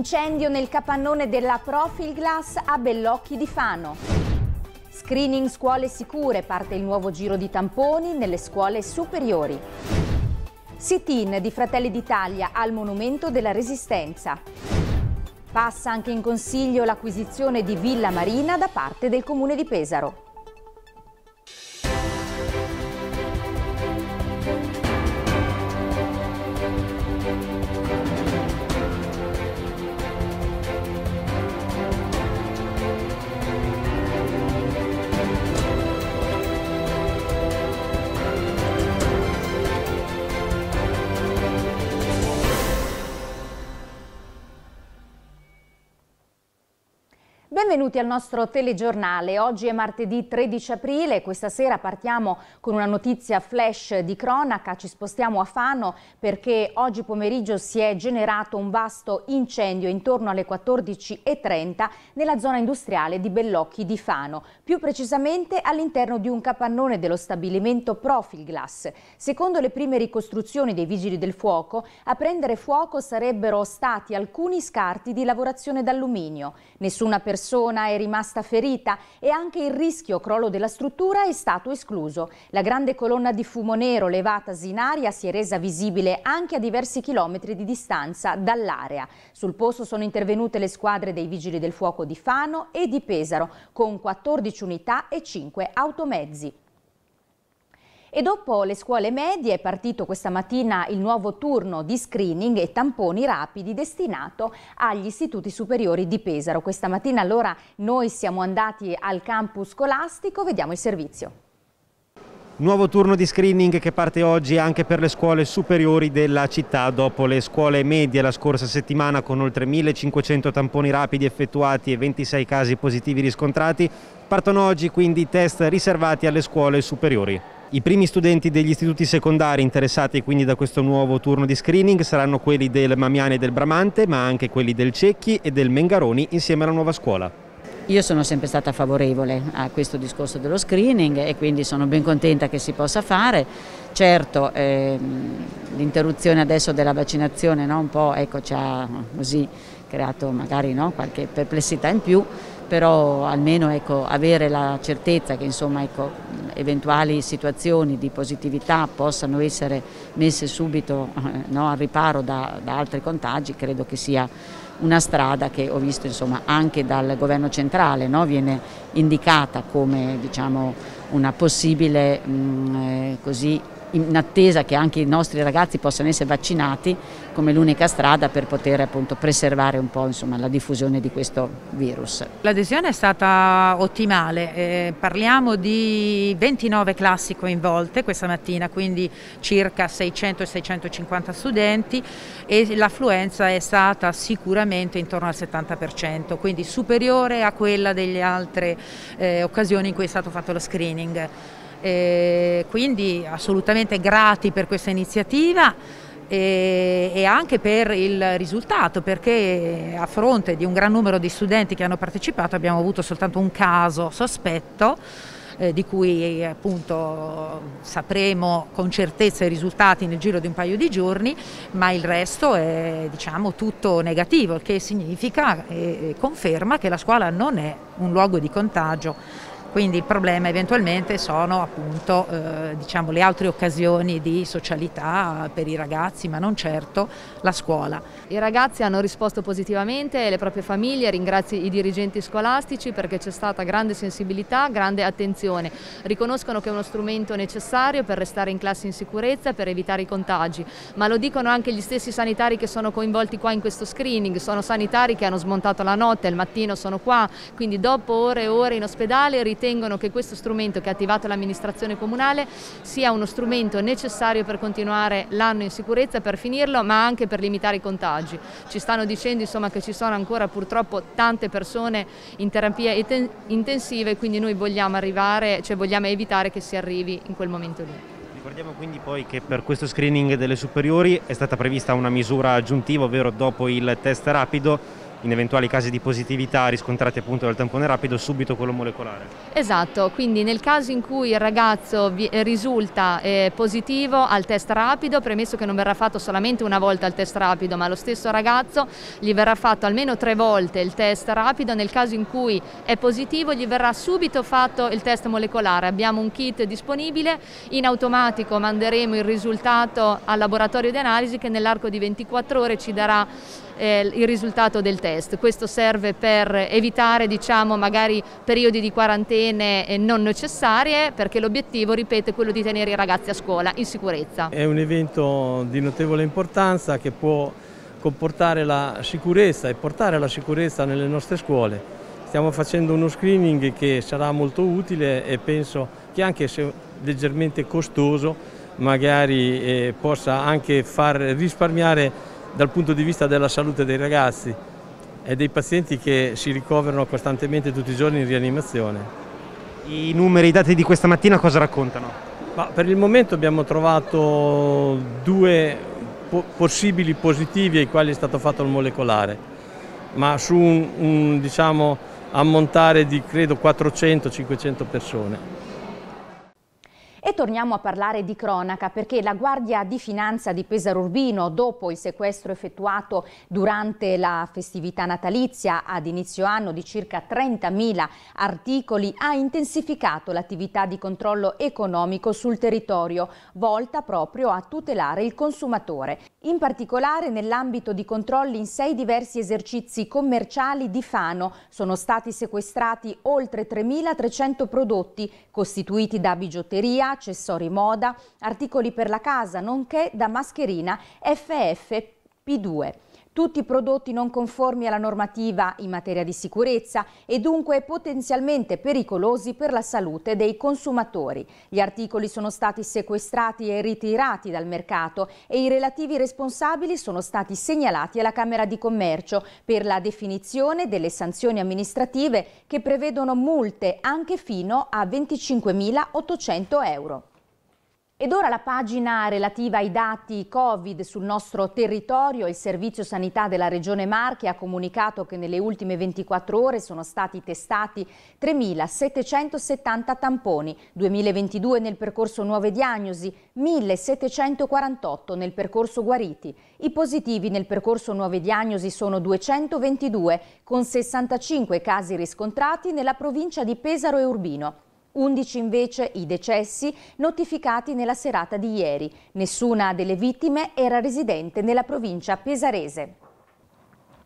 Incendio nel capannone della Profil Glass a Bellocchi di Fano. Screening scuole sicure, parte il nuovo giro di tamponi nelle scuole superiori. Sit-in di Fratelli d'Italia al Monumento della Resistenza. Passa anche in consiglio l'acquisizione di Villa Marina da parte del Comune di Pesaro. Benvenuti al nostro telegiornale. Oggi è martedì 13 aprile. Questa sera partiamo con una notizia flash di cronaca. Ci spostiamo a Fano perché oggi pomeriggio si è generato un vasto incendio intorno alle 14.30 nella zona industriale di Bellocchi di Fano, più precisamente all'interno di un capannone dello stabilimento Profilglass. Secondo le prime ricostruzioni dei vigili del fuoco, a prendere fuoco sarebbero stati alcuni scarti di lavorazione d'alluminio. Nessuna persona persona è rimasta ferita e anche il rischio crollo della struttura è stato escluso. La grande colonna di fumo nero levatasi in aria si è resa visibile anche a diversi chilometri di distanza dall'area. Sul posto sono intervenute le squadre dei Vigili del Fuoco di Fano e di Pesaro con 14 unità e 5 automezzi. E dopo le scuole medie è partito questa mattina il nuovo turno di screening e tamponi rapidi destinato agli istituti superiori di Pesaro. Questa mattina allora noi siamo andati al campus scolastico, vediamo il servizio. Nuovo turno di screening che parte oggi anche per le scuole superiori della città dopo le scuole medie la scorsa settimana con oltre 1500 tamponi rapidi effettuati e 26 casi positivi riscontrati. Partono oggi quindi test riservati alle scuole superiori. I primi studenti degli istituti secondari interessati quindi da questo nuovo turno di screening saranno quelli del Mamiani e del Bramante, ma anche quelli del Cecchi e del Mengaroni insieme alla nuova scuola. Io sono sempre stata favorevole a questo discorso dello screening e quindi sono ben contenta che si possa fare. Certo, ehm, l'interruzione adesso della vaccinazione no? un po' ecco, ci ha così creato magari no, qualche perplessità in più, però almeno ecco, avere la certezza che insomma, ecco, eventuali situazioni di positività possano essere messe subito eh, no, al riparo da, da, altri contagi credo che sia una strada che ho visto insomma, anche dal governo centrale no, viene indicata come diciamo, una possibile mh, mm, eh, così, in attesa che anche i nostri ragazzi possano essere vaccinati come l'unica strada per poter appunto, preservare un po' insomma, la diffusione di questo virus. L'adesione è stata ottimale, eh, parliamo di 29 classi coinvolte questa mattina, quindi circa 600-650 studenti e l'affluenza è stata sicuramente intorno al 70%, quindi superiore a quella delle altre eh, occasioni in cui è stato fatto lo screening. Eh, quindi assolutamente grati per questa iniziativa e, e, anche per il risultato perché a fronte di un gran numero di studenti che hanno partecipato abbiamo avuto soltanto un caso sospetto eh, di cui appunto sapremo con certezza i risultati nel giro di un paio di giorni, ma il resto è diciamo tutto negativo, il che significa e, e conferma che la scuola non è un luogo di contagio quindi il problema eventualmente sono appunto eh, diciamo, le altre occasioni di socialità per i ragazzi, ma non certo la scuola. I ragazzi hanno risposto positivamente, le proprie famiglie, ringrazio i dirigenti scolastici perché c'è stata grande sensibilità, grande attenzione. Riconoscono che è uno strumento necessario per restare in classe in sicurezza, per evitare i contagi, ma lo dicono anche gli stessi sanitari che sono coinvolti qua in questo screening, sono sanitari che hanno smontato la notte, il mattino sono qua, quindi dopo ore e ore in ospedale ritengono che questo strumento che ha attivato l'amministrazione comunale sia uno strumento necessario per continuare l'anno in sicurezza, per finirlo, ma anche per limitare i contagi. Ci stanno dicendo insomma, che ci sono ancora purtroppo tante persone in terapia intensiva e quindi noi vogliamo arrivare, cioè vogliamo evitare che si arrivi in quel momento lì. Ricordiamo quindi poi che per questo screening delle superiori è stata prevista una misura aggiuntiva, ovvero dopo il test rapido in eventuali casi di positività riscontrati appunto dal tampone rapido subito quello molecolare. Esatto, quindi nel caso in cui il ragazzo eh, risulta eh, positivo al test rapido, premesso che non verrà fatto solamente una volta il test rapido, ma lo stesso ragazzo gli verrà fatto almeno tre volte il test rapido, nel caso in cui è positivo gli verrà subito fatto il test molecolare. Abbiamo un kit disponibile, in automatico manderemo il risultato al laboratorio di analisi che nell'arco di 24 ore ci darà eh, il risultato del test test. Questo serve per evitare diciamo, magari periodi di quarantene non necessarie perché l'obiettivo, ripeto, è quello di tenere i ragazzi a scuola in sicurezza. È un evento di notevole importanza che può comportare la sicurezza e portare la sicurezza nelle nostre scuole. Stiamo facendo uno screening che sarà molto utile e penso che anche se leggermente costoso magari eh, possa anche far risparmiare dal punto di vista della salute dei ragazzi è dei pazienti che si ricoverano costantemente tutti i giorni in rianimazione. I numeri, i dati di questa mattina cosa raccontano? Ma per il momento abbiamo trovato due po possibili positivi ai quali è stato fatto il molecolare, ma su un, un diciamo, ammontare di credo 400-500 persone. E torniamo a parlare di cronaca perché la Guardia di Finanza di Pesaro Urbino, dopo il sequestro effettuato durante la festività natalizia ad inizio anno di circa 30.000 articoli, ha intensificato l'attività di controllo economico sul territorio, volta proprio a tutelare il consumatore. In particolare nell'ambito di controlli in sei diversi esercizi commerciali di Fano sono stati sequestrati oltre 3.300 prodotti costituiti da bigiotteria, accessori moda, articoli per la casa, nonché da mascherina FFP2 tutti i prodotti non conformi alla normativa in materia di sicurezza e dunque potenzialmente pericolosi per la salute dei consumatori. Gli articoli sono stati sequestrati e ritirati dal mercato e i relativi responsabili sono stati segnalati alla Camera di Commercio per la definizione delle sanzioni amministrative che prevedono multe anche fino a 25.800 euro. Ed ora la pagina relativa ai dati Covid sul nostro territorio. Il Servizio Sanità della Regione Marche ha comunicato che nelle ultime 24 ore sono stati testati 3.770 tamponi, 2.022 nel percorso nuove diagnosi, 1.748 nel percorso guariti. I positivi nel percorso nuove diagnosi sono 222, con 65 casi riscontrati nella provincia di Pesaro e Urbino. 11 invece i decessi notificati nella serata di ieri. Nessuna delle vittime era residente nella provincia pesarese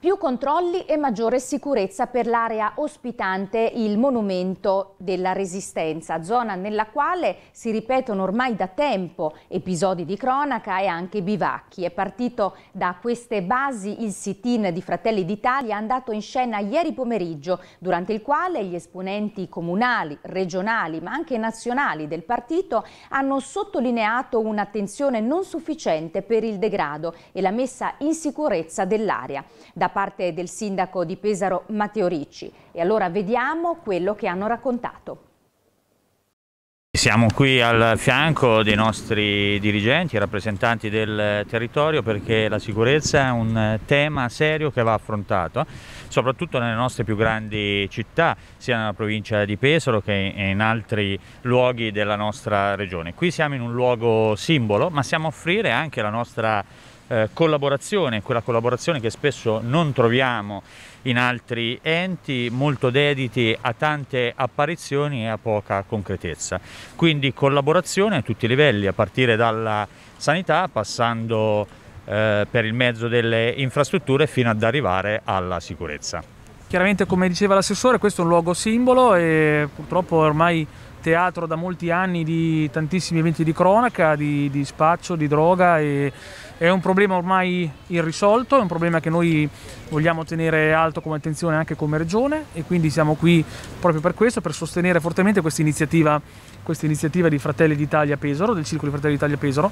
più controlli e maggiore sicurezza per l'area ospitante il Monumento della Resistenza, zona nella quale si ripetono ormai da tempo episodi di cronaca e anche bivacchi. È partito da queste basi il sit-in di Fratelli d'Italia andato in scena ieri pomeriggio, durante il quale gli esponenti comunali, regionali ma anche nazionali del partito hanno sottolineato un'attenzione non sufficiente per il degrado e la messa in sicurezza dell'area. Da parte del sindaco di Pesaro Matteo Ricci. E allora vediamo quello che hanno raccontato. Siamo qui al fianco dei nostri dirigenti, rappresentanti del territorio perché la sicurezza è un tema serio che va affrontato, soprattutto nelle nostre più grandi città, sia nella provincia di Pesaro che in altri luoghi della nostra regione. Qui siamo in un luogo simbolo, ma siamo a offrire anche la nostra eh, collaborazione, quella collaborazione che spesso non troviamo in altri enti, molto dediti a tante apparizioni e a poca concretezza. Quindi collaborazione a tutti i livelli, a partire dalla sanità, passando eh, per il mezzo delle infrastrutture fino ad arrivare alla sicurezza. Chiaramente come diceva l'assessore questo è un luogo simbolo e purtroppo ormai teatro da molti anni di tantissimi eventi di cronaca, di, di spaccio, di droga e è un problema ormai irrisolto, è un problema che noi vogliamo tenere alto come attenzione anche come regione e quindi siamo qui proprio per questo, per sostenere fortemente questa iniziativa, questa iniziativa di Fratelli d'Italia Pesaro, del Circolo di Fratelli d'Italia Pesaro.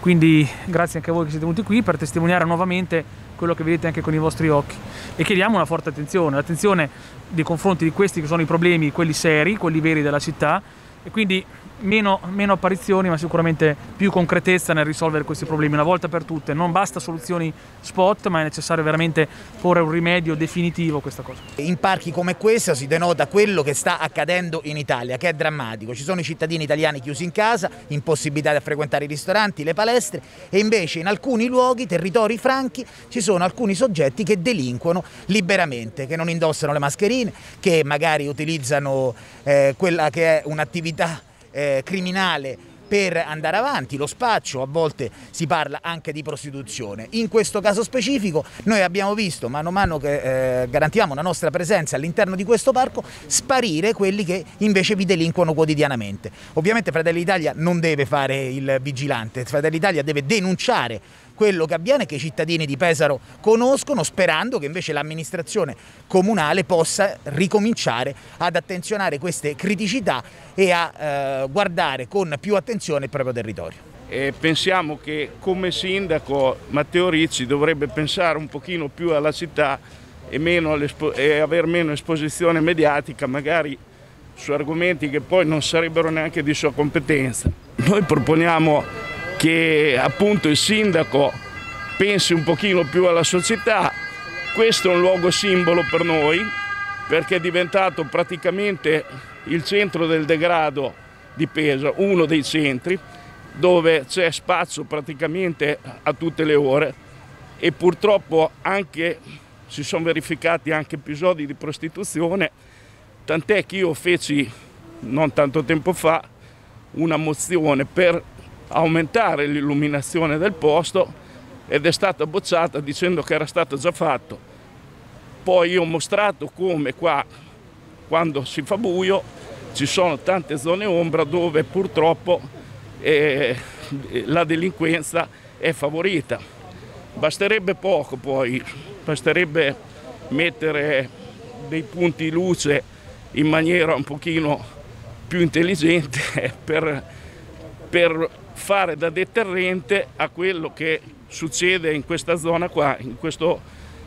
Quindi grazie anche a voi che siete venuti qui per testimoniare nuovamente quello che vedete anche con i vostri occhi e chiediamo una forte attenzione, l'attenzione nei confronti di questi che sono i problemi, quelli seri, quelli veri della città e quindi meno, meno, apparizioni ma sicuramente più concretezza nel risolvere questi problemi una volta per tutte. Non basta soluzioni spot ma è necessario veramente porre un rimedio definitivo a questa cosa. In parchi come questo si denota quello che sta accadendo in Italia, che è drammatico. Ci sono i cittadini italiani chiusi in casa, impossibilità di frequentare i ristoranti, le palestre e invece in alcuni luoghi, territori franchi, ci sono alcuni soggetti che delinquono liberamente, che non indossano le mascherine, che magari utilizzano eh, quella che è un'attività eh, criminale per andare avanti, lo spaccio, a volte si parla anche di prostituzione. In questo caso specifico noi abbiamo visto, mano a mano che eh, garantivamo la nostra presenza all'interno di questo parco, sparire quelli che invece vi delinquono quotidianamente. Ovviamente Fratelli d'Italia non deve fare il vigilante, Fratelli d'Italia deve denunciare quello che avviene che i cittadini di Pesaro conoscono sperando che invece l'amministrazione comunale possa ricominciare ad attenzionare queste criticità e a eh, guardare con più attenzione il proprio territorio. E pensiamo che come sindaco Matteo Ricci dovrebbe pensare un pochino più alla città e, meno e avere meno esposizione mediatica magari su argomenti che poi non sarebbero neanche di sua competenza. Noi proponiamo che appunto il sindaco pensi un pochino più alla società. Questo è un luogo simbolo per noi perché è diventato praticamente il centro del degrado di Pesaro, uno dei centri dove c'è spazio praticamente a tutte le ore e purtroppo anche, si sono verificati anche episodi di prostituzione, tant'è che io feci non tanto tempo fa una mozione per aumentare l'illuminazione del posto ed è stata bocciata dicendo che era stato già fatto. Poi io ho mostrato come qua, quando si fa buio, ci sono tante zone ombra dove purtroppo eh, la delinquenza è favorita. Basterebbe poco poi, basterebbe mettere dei punti luce in maniera un pochino più intelligente per, per fare da deterrente a quello che succede in questa zona qua, in questo,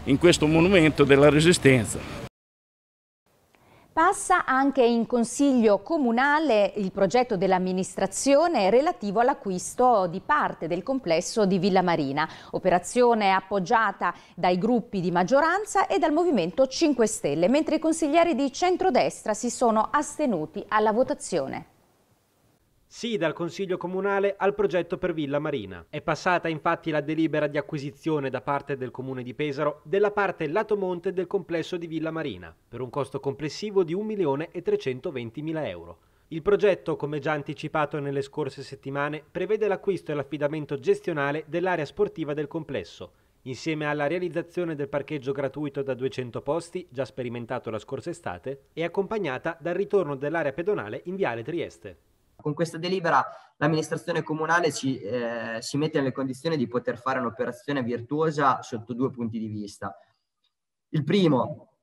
in questo monumento della resistenza. Passa anche in Consiglio Comunale il progetto dell'amministrazione relativo all'acquisto di parte del complesso di Villa Marina, operazione appoggiata dai gruppi di maggioranza e dal Movimento 5 Stelle, mentre i consiglieri di centrodestra si sono astenuti alla votazione. Sì dal Consiglio Comunale al progetto per Villa Marina. È passata infatti la delibera di acquisizione da parte del Comune di Pesaro della parte lato monte del complesso di Villa Marina, per un costo complessivo di 1.320.000 euro. Il progetto, come già anticipato nelle scorse settimane, prevede l'acquisto e l'affidamento gestionale dell'area sportiva del complesso, insieme alla realizzazione del parcheggio gratuito da 200 posti, già sperimentato la scorsa estate, e accompagnata dal ritorno dell'area pedonale in Viale Trieste. Con questa delibera l'amministrazione comunale ci, eh, si mette nelle condizioni di poter fare un'operazione virtuosa sotto due punti di vista. Il primo,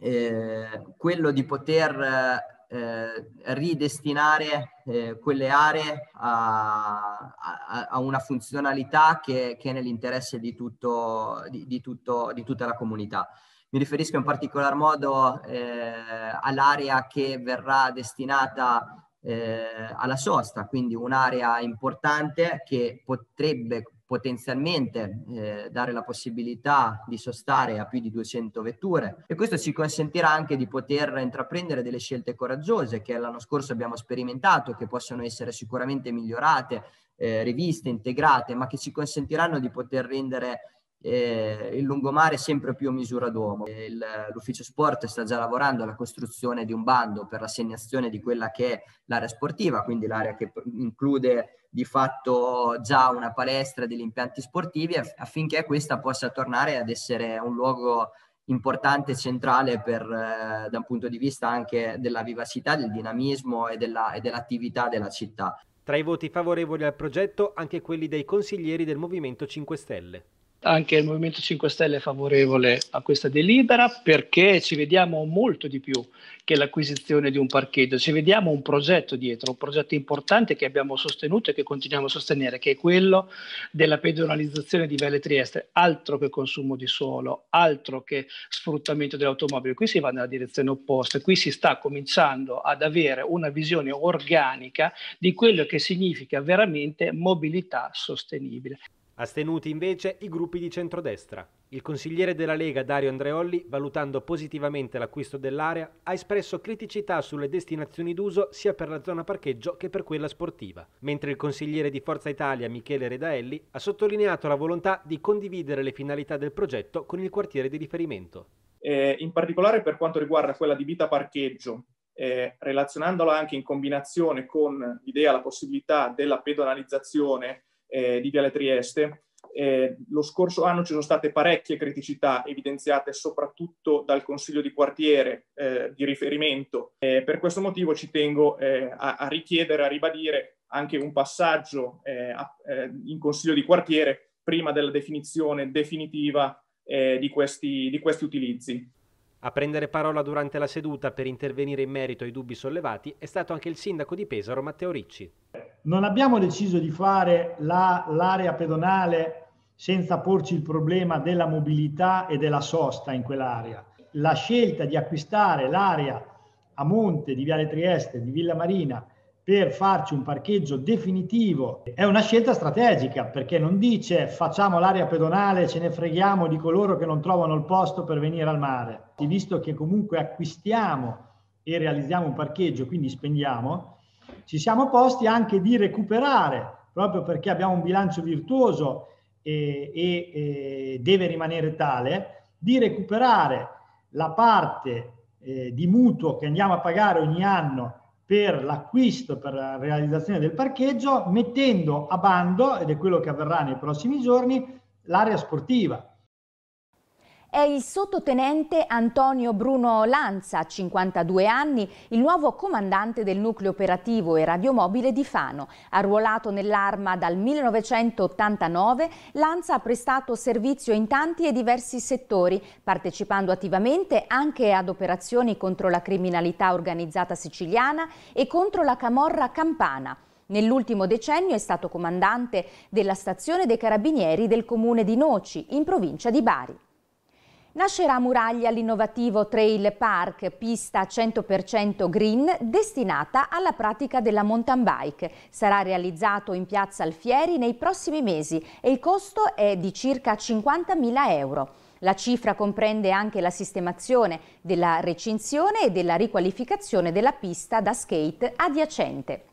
eh, quello di poter eh, ridestinare eh, quelle aree a, a, a, una funzionalità che, che è nell'interesse di, di, di, di, tutta la comunità. Mi riferisco in particolar modo eh, all'area che verrà destinata eh, alla sosta, quindi un'area importante che potrebbe potenzialmente eh, dare la possibilità di sostare a più di 200 vetture e questo ci consentirà anche di poter intraprendere delle scelte coraggiose che l'anno scorso abbiamo sperimentato, che possono essere sicuramente migliorate, eh, riviste, integrate, ma che ci consentiranno di poter rendere eh, il lungomare è sempre più a misura d'uomo. Eh, il, l'ufficio sport sta già lavorando alla costruzione di un bando per l'assegnazione di quella che è l'area sportiva, quindi l'area che include di fatto già una palestra degli impianti sportivi affinché questa possa tornare ad essere un luogo importante e centrale per, eh, da un punto di vista anche della vivacità, del dinamismo e, della, e dell'attività della città. Tra i voti favorevoli al progetto anche quelli dei consiglieri del Movimento 5 Stelle anche il Movimento 5 Stelle è favorevole a questa delibera perché ci vediamo molto di più che l'acquisizione di un parcheggio, ci vediamo un progetto dietro, un progetto importante che abbiamo sostenuto e che continuiamo a sostenere, che è quello della pedonalizzazione di Vele Trieste, altro che consumo di suolo, altro che sfruttamento dell'automobile, qui si va nella direzione opposta, qui si sta cominciando ad avere una visione organica di quello che significa veramente mobilità sostenibile. Astenuti invece i gruppi di centrodestra. Il consigliere della Lega Dario Andreolli, valutando positivamente l'acquisto dell'area, ha espresso criticità sulle destinazioni d'uso sia per la zona parcheggio che per quella sportiva, mentre il consigliere di Forza Italia Michele Redaelli ha sottolineato la volontà di condividere le finalità del progetto con il quartiere di riferimento. Eh, in particolare per quanto riguarda quella di vita parcheggio, eh, relazionandola anche in combinazione con l'idea, la possibilità della pedonalizzazione eh, di Viale Trieste. Eh, lo scorso anno ci sono state parecchie criticità evidenziate soprattutto dal Consiglio di quartiere eh, di riferimento. Eh, per questo motivo ci tengo eh, a, a, richiedere, a ribadire anche un passaggio eh, a, eh, in Consiglio di quartiere prima della definizione definitiva di questi, di questi utilizzi. A prendere parola durante la seduta per intervenire in merito ai dubbi sollevati è stato anche il sindaco di Pesaro Matteo Ricci. Non abbiamo deciso di fare l'area pedonale senza porci il problema della mobilità e della sosta in quell'area. La scelta di acquistare l'area a monte di Viale Trieste, di Villa Marina per farci un parcheggio definitivo è una scelta strategica perché non dice facciamo l'area pedonale, ce ne freghiamo di coloro che non trovano il posto per venire al mare. visto che comunque acquistiamo e realizziamo un parcheggio, quindi spendiamo, ci siamo posti anche di recuperare proprio perché abbiamo un bilancio virtuoso e, e, e deve rimanere tale, di recuperare la parte eh, di mutuo che andiamo a pagare ogni anno per l'acquisto, per la realizzazione del parcheggio, mettendo a bando, ed è quello che avverrà nei prossimi giorni, l'area sportiva. È il sottotenente Antonio Bruno Lanza, 52 anni, il nuovo comandante del nucleo operativo e radiomobile di Fano. Arruolato nell'arma dal 1989, Lanza ha prestato servizio in tanti e diversi settori, partecipando attivamente anche ad operazioni contro la criminalità organizzata siciliana e contro la camorra campana. Nell'ultimo decennio è stato comandante della stazione dei carabinieri del comune di Noci, in provincia di Bari. Nascerà Muraglia l'innovativo Trail Park, pista 100% green, destinata alla pratica della mountain bike. Sarà realizzato in piazza Alfieri nei prossimi mesi e il costo è di circa 50.000 euro. La cifra comprende anche la sistemazione della recinzione e della riqualificazione della pista da skate adiacente.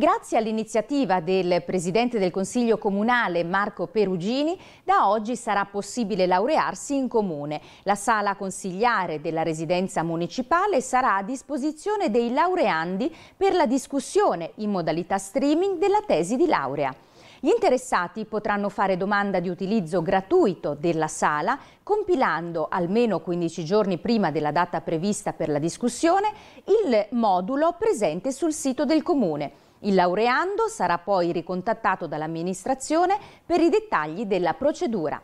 Grazie all'iniziativa del Presidente del Consiglio Comunale Marco Perugini, da oggi sarà possibile laurearsi in comune. La sala consigliare della residenza municipale sarà a disposizione dei laureandi per la discussione in modalità streaming della tesi di laurea. Gli interessati potranno fare domanda di utilizzo gratuito della sala compilando almeno 15 giorni prima della data prevista per la discussione il modulo presente sul sito del Comune il laureando sarà poi ricontattato dall'amministrazione per i dettagli della procedura.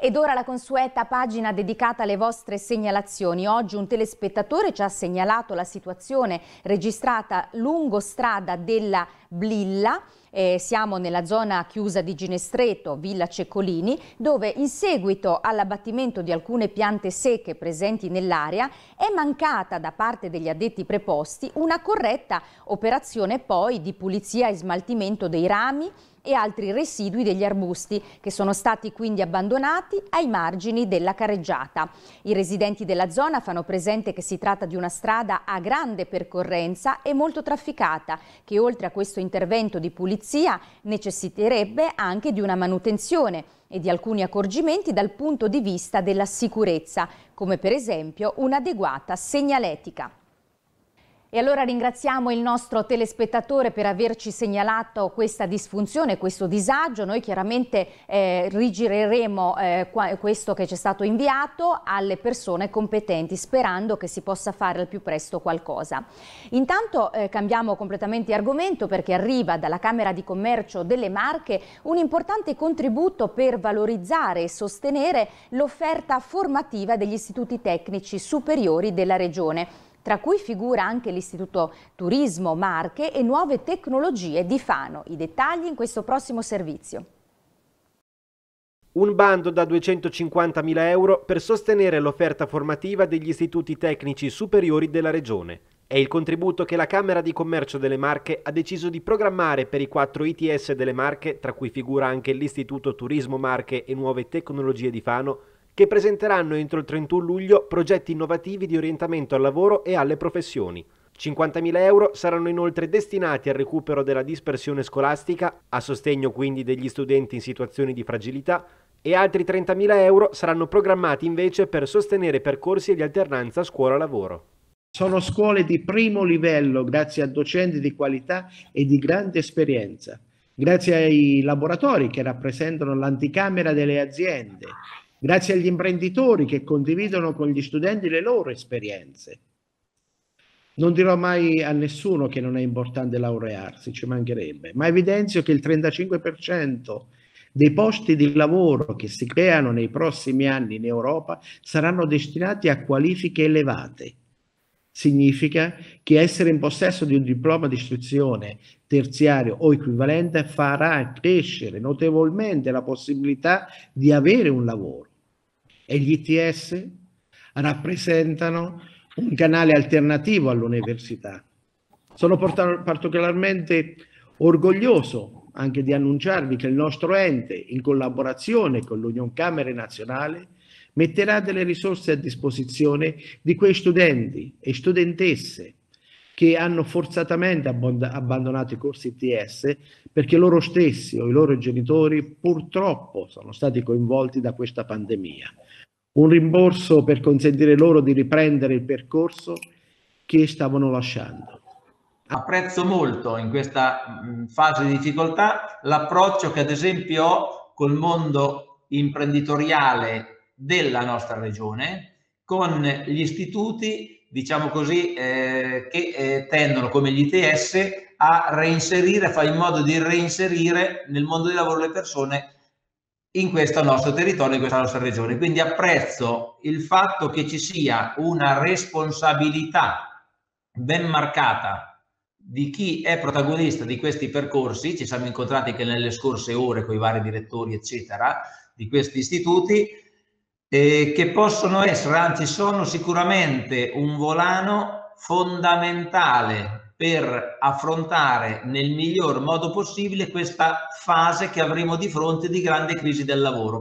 Ed ora la consueta pagina dedicata alle vostre segnalazioni. Oggi un telespettatore ci ha segnalato la situazione registrata lungo strada della Blilla eh, siamo nella zona chiusa di Ginestreto, Villa Ceccolini, dove in seguito all'abbattimento di alcune piante secche presenti nell'area è mancata da parte degli addetti preposti una corretta operazione poi di pulizia e smaltimento dei rami, e altri residui degli arbusti che sono stati quindi abbandonati ai margini della carreggiata. I residenti della zona fanno presente che si tratta di una strada a grande percorrenza e molto trafficata che oltre a questo intervento di pulizia necessiterebbe anche di una manutenzione e di alcuni accorgimenti dal punto di vista della sicurezza, come per esempio un'adeguata segnaletica. E allora ringraziamo il nostro telespettatore per averci segnalato questa disfunzione, questo disagio. Noi chiaramente eh, rigireremo eh, qua, questo che ci è stato inviato alle persone competenti, sperando che si possa fare al più presto qualcosa. Intanto eh, cambiamo completamente argomento perché arriva dalla Camera di Commercio delle Marche un importante contributo per valorizzare e sostenere l'offerta formativa degli istituti tecnici superiori della Regione tra cui figura anche l'Istituto Turismo Marche e Nuove Tecnologie di Fano. I dettagli in questo prossimo servizio. Un bando da 250.000 euro per sostenere l'offerta formativa degli istituti tecnici superiori della Regione. È il contributo che la Camera di Commercio delle Marche ha deciso di programmare per i quattro ITS delle Marche, tra cui figura anche l'Istituto Turismo Marche e Nuove Tecnologie di Fano, che presenteranno entro il 31 luglio progetti innovativi di orientamento al lavoro e alle professioni. 50.000 euro saranno inoltre destinati al recupero della dispersione scolastica, a sostegno quindi degli studenti in situazioni di fragilità, e altri 30.000 euro saranno programmati invece per sostenere percorsi di alternanza scuola-lavoro. Sono scuole di primo livello grazie a docenti di qualità e di grande esperienza, grazie ai laboratori che rappresentano l'anticamera delle aziende grazie agli imprenditori che condividono con gli studenti le loro esperienze. Non dirò mai a nessuno che non è importante laurearsi, ci mancherebbe, ma evidenzio che il 35% dei posti di lavoro che si creano nei prossimi anni in Europa saranno destinati a qualifiche elevate. Significa che essere in possesso di un diploma di istruzione terziario o equivalente farà crescere notevolmente la possibilità di avere un lavoro e gli ITS rappresentano un canale alternativo all'università. Sono particolarmente orgoglioso anche di annunciarvi che il nostro ente, in collaborazione con l'Union Camere Nazionale, metterà delle risorse a disposizione di quei studenti e studentesse che hanno forzatamente abbandonato i corsi ITS perché loro stessi o i loro genitori purtroppo sono stati coinvolti da questa pandemia. Un rimborso per consentire loro di riprendere il percorso che stavano lasciando. Apprezzo molto in questa fase di difficoltà l'approccio che ad esempio ho col mondo imprenditoriale della nostra regione, con gli istituti diciamo così, eh, che eh, tendono come gli ITS a reinserire, a fare in modo di reinserire nel mondo di lavoro le persone in questo nostro territorio, in questa nostra regione. Quindi apprezzo il fatto che ci sia una responsabilità ben marcata di chi è protagonista di questi percorsi, ci siamo incontrati anche nelle scorse ore con i vari direttori, eccetera, di questi istituti, eh, che possono essere, anzi sono sicuramente un volano fondamentale per affrontare nel miglior modo possibile questa fase che avremo di fronte di grande crisi del lavoro.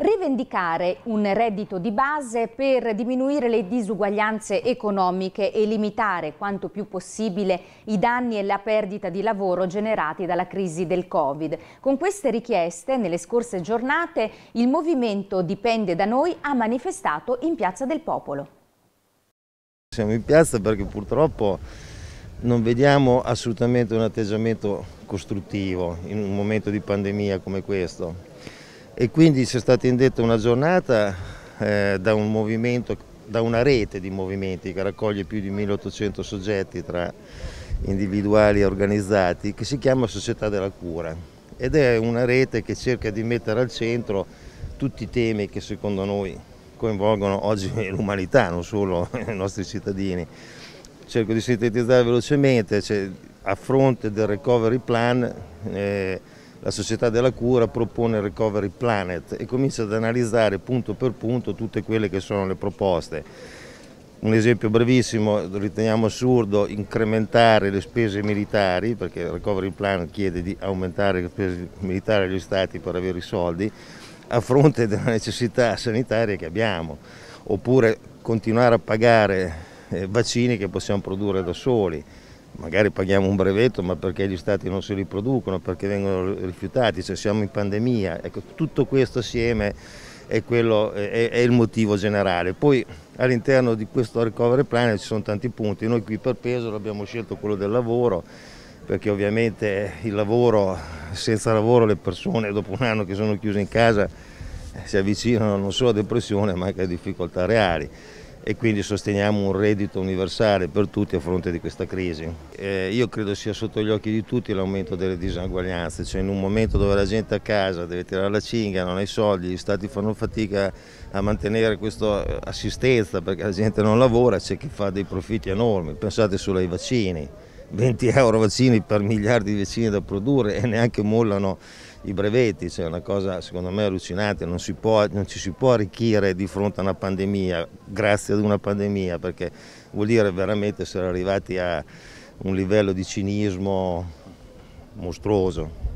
Rivendicare un reddito di base per diminuire le disuguaglianze economiche e limitare quanto più possibile i danni e la perdita di lavoro generati dalla crisi del Covid. Con queste richieste, nelle scorse giornate, il movimento Dipende da noi ha manifestato in Piazza del Popolo. Siamo in piazza perché purtroppo non vediamo assolutamente un atteggiamento costruttivo in un momento di pandemia come questo e quindi c'è stata indetta una giornata eh, da, un da una rete di movimenti che raccoglie più di 1800 soggetti tra individuali e organizzati che si chiama Società della Cura ed è una rete che cerca di mettere al centro tutti i temi che secondo noi coinvolgono oggi l'umanità, non solo i nostri cittadini. Cerco di sintetizzare velocemente, cioè, a fronte del recovery plan eh, la società della cura propone il Recovery Planet e comincia ad analizzare punto per punto tutte quelle che sono le proposte. Un esempio brevissimo, riteniamo assurdo incrementare le spese militari, perché il Recovery Plan chiede di aumentare le spese militari agli stati per avere i soldi, a fronte della necessità sanitaria che abbiamo, oppure continuare a pagare eh, vaccini che possiamo produrre da soli magari paghiamo un brevetto ma perché gli stati non si riproducono, perché vengono rifiutati, cioè siamo in pandemia, ecco, tutto questo assieme è, quello, è, è il motivo generale. Poi all'interno di questo recovery plan ci sono tanti punti, noi qui per Pesaro abbiamo scelto quello del lavoro, perché ovviamente il lavoro, senza lavoro le persone dopo un anno che sono chiuse in casa eh, si avvicinano non solo a depressione ma anche a difficoltà reali e quindi sosteniamo un reddito universale per tutti a fronte di questa crisi. Eh, io credo sia sotto gli occhi di tutti l'aumento delle disuguaglianze, cioè in un momento dove la gente a casa deve tirare la cinghia, non ha i soldi, gli stati fanno fatica a mantenere questa assistenza perché la gente non lavora, c'è chi fa dei profitti enormi, pensate solo ai vaccini. 20 euro vaccini per miliardi di vaccini da produrre e neanche mollano i brevetti, cioè una cosa secondo me allucinante, non, si può, non ci si può arricchire di fronte a una pandemia, grazie ad una pandemia, perché vuol dire veramente essere arrivati a un livello di cinismo mostruoso.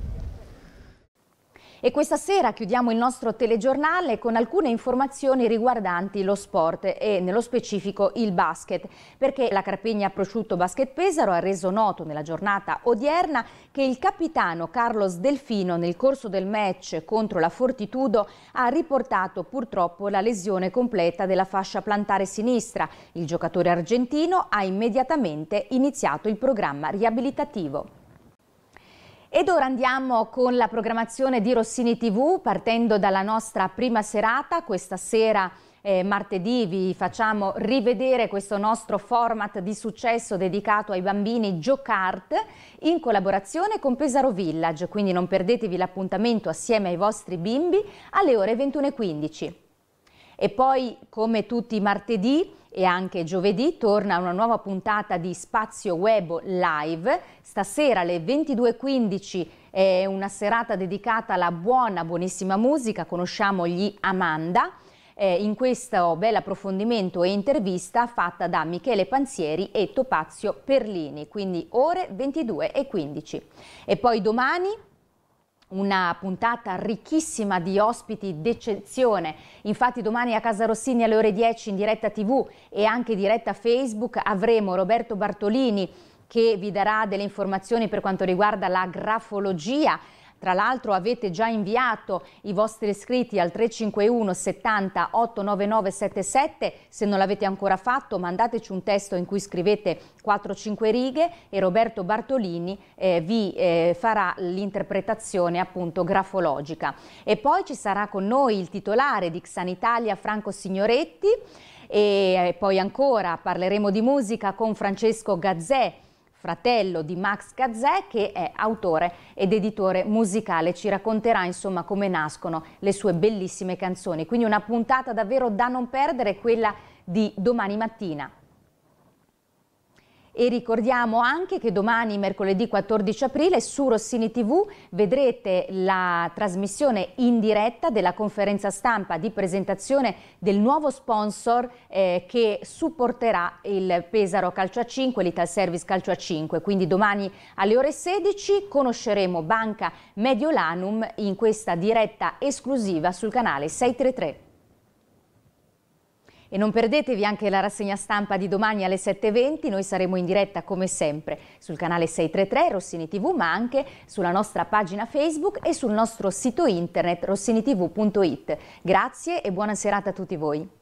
E questa sera chiudiamo il nostro telegiornale con alcune informazioni riguardanti lo sport e nello specifico il basket, perché la Carpegna Prosciutto Basket Pesaro ha reso noto nella giornata odierna che il capitano Carlos Delfino nel corso del match contro la Fortitudo ha riportato purtroppo la lesione completa della fascia plantare sinistra. Il giocatore argentino ha immediatamente iniziato il programma riabilitativo. Ed ora andiamo con la programmazione di Rossini TV partendo dalla nostra prima serata. Questa sera eh, martedì vi facciamo rivedere questo nostro format di successo dedicato ai bambini Giocart in collaborazione con Pesaro Village, quindi non perdetevi l'appuntamento assieme ai vostri bimbi alle ore 21.15. E poi, come tutti i martedì e anche giovedì, torna una nuova puntata di Spazio Web Live. Stasera alle 22.15 è una serata dedicata alla buona, buonissima musica. Conosciamo gli Amanda. Eh, in questo bel approfondimento e intervista fatta da Michele Panzieri e Topazio Perlini, quindi ore 22 e 15. E poi domani una puntata ricchissima di ospiti d'eccezione. Infatti domani a Casa Rossini alle ore 10 in diretta tv e anche diretta Facebook avremo Roberto Bartolini che vi darà delle informazioni per quanto riguarda la grafologia tra l'altro avete già inviato i vostri iscritti al 351 70 899 77. se non l'avete ancora fatto mandateci un testo in cui scrivete 4-5 righe e Roberto Bartolini eh, vi eh, farà l'interpretazione appunto grafologica. E poi ci sarà con noi il titolare di Xanitalia Franco Signoretti e eh, poi ancora parleremo di musica con Francesco Gazzè fratello di Max Gazzè che è autore ed editore musicale. Ci racconterà insomma come nascono le sue bellissime canzoni. Quindi una puntata davvero da non perdere, quella di domani mattina. E ricordiamo anche che domani, mercoledì 14 aprile, su Rossini TV vedrete la trasmissione in diretta della conferenza stampa di presentazione del nuovo sponsor eh, che supporterà il Pesaro Calcio a 5, l'Ital Service Calcio a 5. Quindi domani alle ore 16 conosceremo Banca Mediolanum in questa diretta esclusiva sul canale 633. E non perdetevi anche la rassegna stampa di domani alle 7.20, noi saremo in diretta come sempre sul canale 633 Rossini TV, ma anche sulla nostra pagina Facebook e sul nostro sito internet rossinitv.it. Grazie e buona serata a tutti voi.